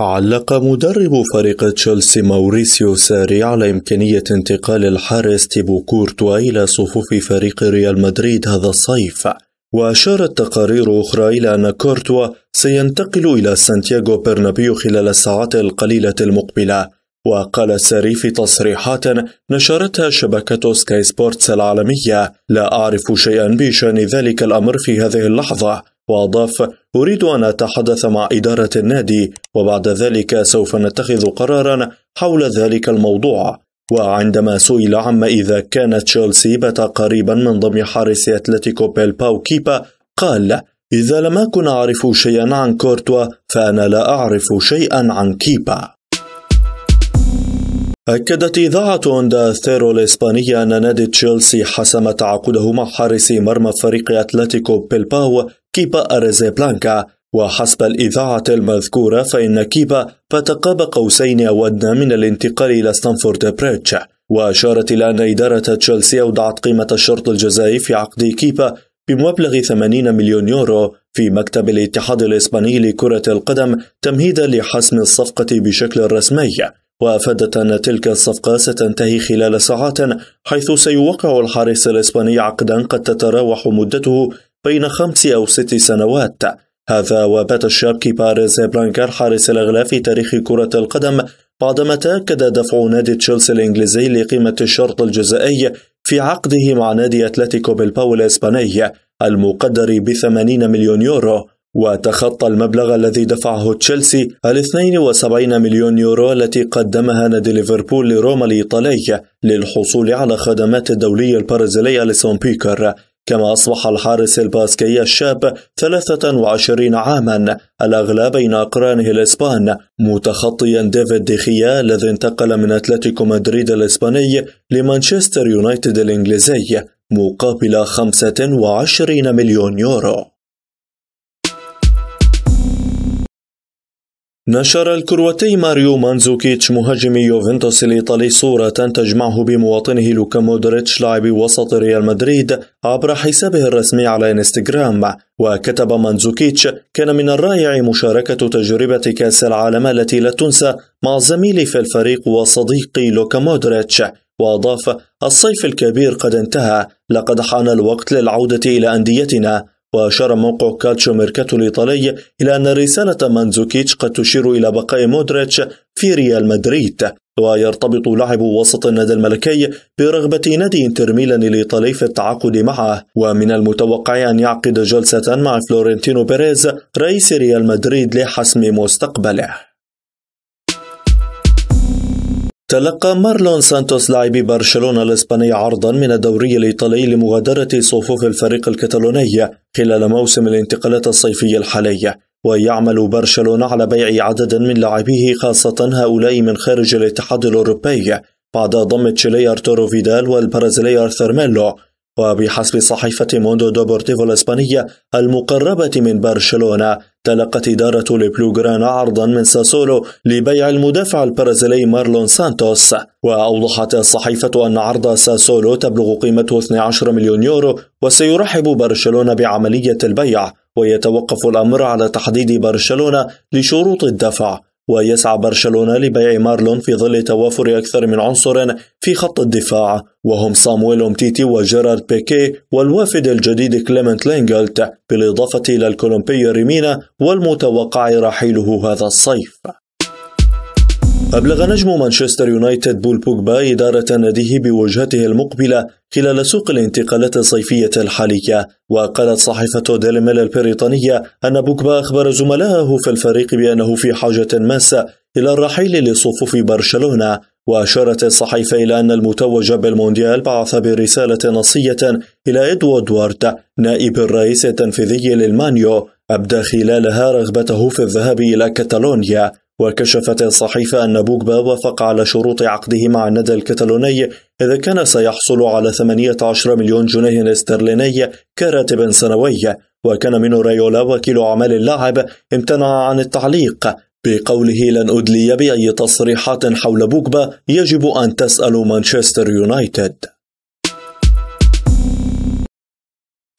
علق مدرب فريق تشيلسي موريسيو ساري على إمكانية انتقال الحارس تيبو كورتوا إلى صفوف فريق ريال مدريد هذا الصيف وأشارت تقارير أخرى إلى أن كورتوا سينتقل إلى سانتياغو برنابيو خلال الساعات القليلة المقبلة وقال ساري في تصريحات نشرتها شبكة سكاي سبورتس العالمية لا أعرف شيئا بشأن ذلك الأمر في هذه اللحظة وأضاف أريد أن أتحدث مع إدارة النادي وبعد ذلك سوف نتخذ قرارا حول ذلك الموضوع وعندما سئل عما إذا كان تشيلسي بات قريبا من ضم حارس أتلتيكو بيلباو كيبا قال إذا لم أكن أعرف شيئا عن كورتوا فأنا لا أعرف شيئا عن كيبا أكدت إذاعة أوندا ثيرو الإسبانية أن نادي تشيلسي حسم تعاقده مع حارس مرمى فريق أتلتيكو بيلباو كيبا أريزيبلانكا وحسب الإذاعة المذكورة فإن كيبا فتقاب قوسين أو أدنى من الانتقال إلى ستانفورد بريتش وأشارت إلى أن إدارة تشيلسي أودعت قيمة الشرط الجزائي في عقد كيبا بمبلغ 80 مليون يورو في مكتب الاتحاد الإسباني لكرة القدم تمهيدا لحسم الصفقة بشكل رسمي وأفادت أن تلك الصفقة ستنتهي خلال ساعات حيث سيوقع الحارس الإسباني عقدا قد تتراوح مدته بين خمس أو ست سنوات هذا وبات الشاب كيبار زيبلانكر حارس الأغلاف في تاريخ كرة القدم بعدما تأكد دفع نادي تشيلسي الإنجليزي لقيمة الشرط الجزائي في عقده مع نادي أتلتيكو بالباو الإسباني المقدر ب 80 مليون يورو وتخطى المبلغ الذي دفعه تشيلسي ال 72 مليون يورو التي قدمها نادي ليفربول لروما الإيطالي للحصول على خدمات الدولي البرازيلي اليسون بيكر كما أصبح الحارس الباسكي الشاب 23 عاما الأغلى بين أقرانه الإسبان متخطيا ديفيد ديخيا الذي انتقل من أتلتيكو مدريد الإسباني لمانشستر يونايتد الإنجليزي مقابل 25 مليون يورو نشر الكرواتي ماريو مانزوكيتش مهاجم يوفنتوس الإيطالي صورة تجمعه بمواطنه لوكا مودريتش لاعب وسط ريال مدريد عبر حسابه الرسمي على انستغرام وكتب مانزوكيتش كان من الرائع مشاركة تجربة كأس العالم التي لا تنسى مع زميلي في الفريق وصديقي لوكا مودريتش وأضاف الصيف الكبير قد انتهى لقد حان الوقت للعودة إلى أنديتنا وأشار موقع كالتشو ميركاتو الإيطالي إلى أن رسالة مانزوكيتش قد تشير إلى بقاء مودريتش في ريال مدريد ويرتبط لاعب وسط النادي الملكي برغبة نادي انتر ميلان الإيطالي في التعاقد معه ومن المتوقع أن يعقد جلسة مع فلورنتينو بيريز رئيس ريال مدريد لحسم مستقبله تلقى مارلون سانتوس لاعب برشلونة الإسباني عرضا من الدوري الإيطالي لمغادرة صفوف الفريق الكتالوني خلال موسم الانتقالات الصيفي الحالي ويعمل برشلونة على بيع عدد من لاعبيه خاصة هؤلاء من خارج الاتحاد الأوروبي بعد ضم تشيلي أرتورو فيدال والبرازيلي أرثر ميلو وبحسب صحيفة موندو دوبورتيفو الإسبانية المقربة من برشلونة تلقت إدارة البلوغران عرضا من ساسولو لبيع المدافع البرازيلي مارلون سانتوس وأوضحت الصحيفة أن عرض ساسولو تبلغ قيمته 12 مليون يورو وسيرحب برشلونة بعملية البيع ويتوقف الأمر على تحديد برشلونة لشروط الدفع ويسعى برشلونة لبيع مارلون في ظل توافر أكثر من عنصر في خط الدفاع وهم صامويل تيتي وجيرارد بيكي والوافد الجديد كليمنت لينجلت بالإضافة إلى الكولومبي ريمينا والمتوقع رحيله هذا الصيف أبلغ نجم مانشستر يونايتد بول بوجبا إدارة ناديه بوجهته المقبلة خلال سوق الانتقالات الصيفية الحالية وقالت صحيفة ديلي ميل البريطانية أن بوجبا أخبر زملائه في الفريق بأنه في حاجة ماسة إلى الرحيل لصفوف برشلونة وأشارت الصحيفة إلى أن المتوج بالمونديال بعث برسالة نصية إلى إدوارد وارت نائب الرئيس التنفيذي للمانيو أبدى خلالها رغبته في الذهاب إلى كتالونيا وكشفت الصحيفة أن بوجبا وافق على شروط عقده مع الندى الكتالوني إذا كان سيحصل على 18 مليون جنيه استرليني كراتب سنوي وكان من ريولا وكيل أعمال اللاعب امتنع عن التعليق بقوله لن أدلي بأي تصريحات حول بوجبا يجب أن تسأل مانشستر يونايتد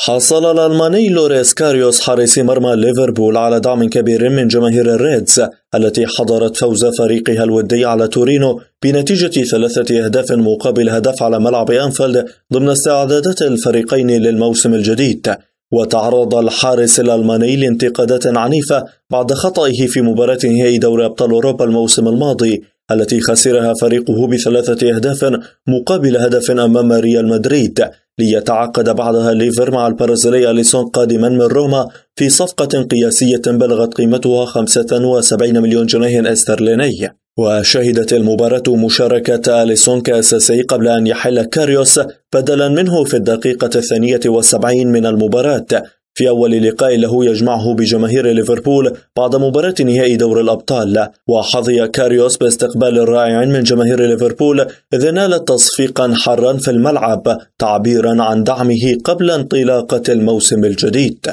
حصل الألماني لوريس كاريوس حارس مرمى ليفربول على دعم كبير من جماهير الريدز التي حضرت فوز فريقها الودي على تورينو بنتيجة ثلاثة أهداف مقابل هدف على ملعب أنفيلد ضمن استعدادات الفريقين للموسم الجديد وتعرض الحارس الألماني لانتقادات عنيفة بعد خطئه في مباراة نهائي دوري أبطال أوروبا الموسم الماضي التي خسرها فريقه بثلاثة أهداف مقابل هدف أمام ريال مدريد ليتعاقد بعدها ليفر مع البرازيلي أليسون قادما من روما في صفقة قياسية بلغت قيمتها 75 مليون جنيه استرليني وشهدت المباراة مشاركة أليسون كأساسي قبل أن يحل كاريوس بدلا منه في الدقيقة الثانية والسبعين من المباراة في أول لقاء له يجمعه بجماهير ليفربول بعد مباراة نهائي دور الأبطال وحظي كاريوس باستقبال رائع من جماهير ليفربول إذ نال تصفيقا حرا في الملعب تعبيرا عن دعمه قبل انطلاقة الموسم الجديد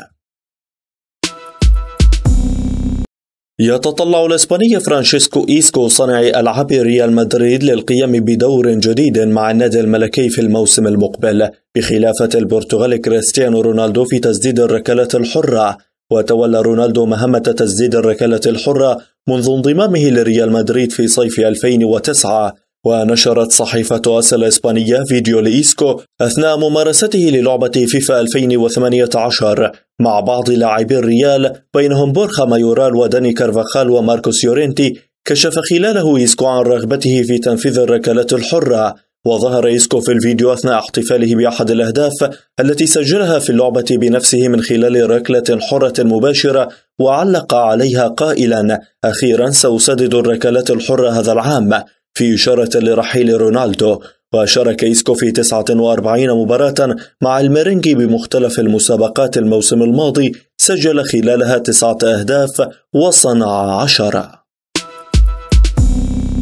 يتطلع الإسباني فرانشيسكو إيسكو صانع ألعاب ريال مدريد للقيام بدور جديد مع النادي الملكي في الموسم المقبل بخلافة البرتغالي كريستيانو رونالدو في تسديد الركلات الحرة وتولى رونالدو مهمة تسديد الركلات الحرة منذ انضمامه لريال مدريد في صيف 2009 ونشرت صحيفة أس الإسبانية فيديو لإيسكو أثناء ممارسته للعبة فيفا 2018 مع بعض لاعبي الريال بينهم بورخا مايورال وداني كارفاخال وماركوس يورينتي كشف خلاله إيسكو عن رغبته في تنفيذ الركلات الحرة وظهر إيسكو في الفيديو أثناء احتفاله بأحد الأهداف التي سجلها في اللعبة بنفسه من خلال ركلة حرة مباشرة وعلق عليها قائلا أخيرا سأسدد الركلات الحرة هذا العام في إشارة لرحيل رونالدو وشارك إيسكو في 49 مباراة مع الميرينجي بمختلف المسابقات الموسم الماضي سجل خلالها تسعة أهداف وصنع عشرة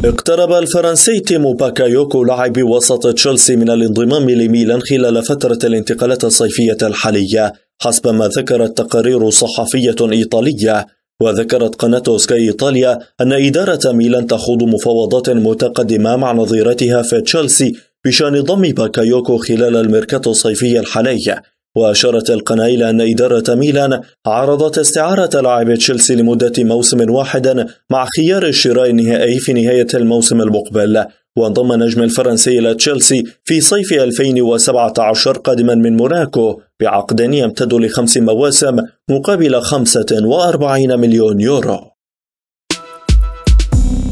اقترب الفرنسي تيمو باكايوكو لاعب وسط تشيلسي من الانضمام لميلان خلال فترة الانتقالات الصيفية الحالية حسب ما ذكرت تقارير صحفية إيطالية وذكرت قناة سكاي إيطاليا أن إدارة ميلان تخوض مفاوضات متقدمة مع نظيرتها في تشيلسي بشأن ضم باكايوكو خلال الميركاتو الصيفي الحالي وأشارت القناة إلى أن إدارة ميلان عرضت استعارة لاعب تشيلسي لمدة موسم واحد مع خيار الشراء النهائي في نهاية الموسم المقبل وانضم نجم الفرنسي إلى تشيلسي في صيف 2017 قادما من موناكو بعقد يمتد لخمس مواسم مقابل 45 مليون يورو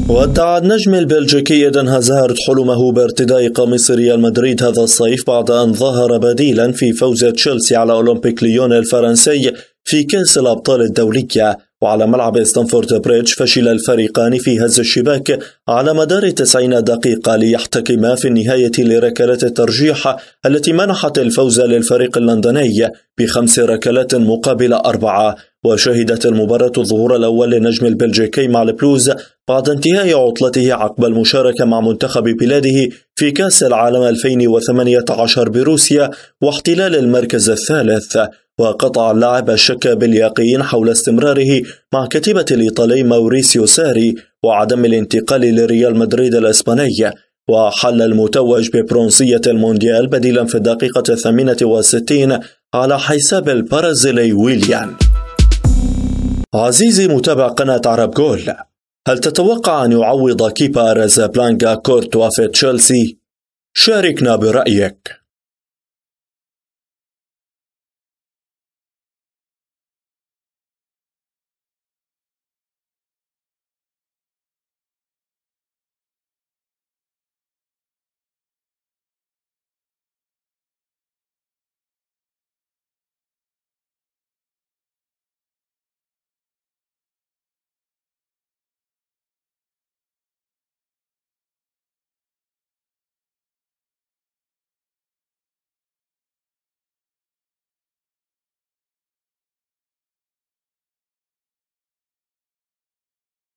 ودع النجم البلجيكي إيدن هازارد حلمه بارتداء قميص ريال مدريد هذا الصيف بعد أن ظهر بديلا في فوز تشيلسي على أولمبيك ليون الفرنسي في كأس الأبطال الدولية وعلى ملعب ستانفورد بريدج فشل الفريقان في هز الشباك على مدار 90 دقيقة ليحتكما في النهاية لركلة الترجيح التي منحت الفوز للفريق اللندني بخمس ركلات مقابل أربعة وشهدت المباراة الظهور الأول للنجم البلجيكي مع البلوز بعد انتهاء عطلته عقب المشاركة مع منتخب بلاده في كأس العالم 2018 بروسيا واحتلال المركز الثالث وقطع اللاعب الشك باليقين حول استمراره مع كتيبة الإيطالي موريسيو ساري وعدم الانتقال لريال مدريد الإسباني وحل المتوج ببرونزية المونديال بديلا في الدقيقة الثامنة والستين على حساب البرازيلي ويليان عزيزي متابع قناة عرب جول هل تتوقع أن يعوض كيبا رازابلانكا كورتوا في تشيلسي؟ شاركنا برأيك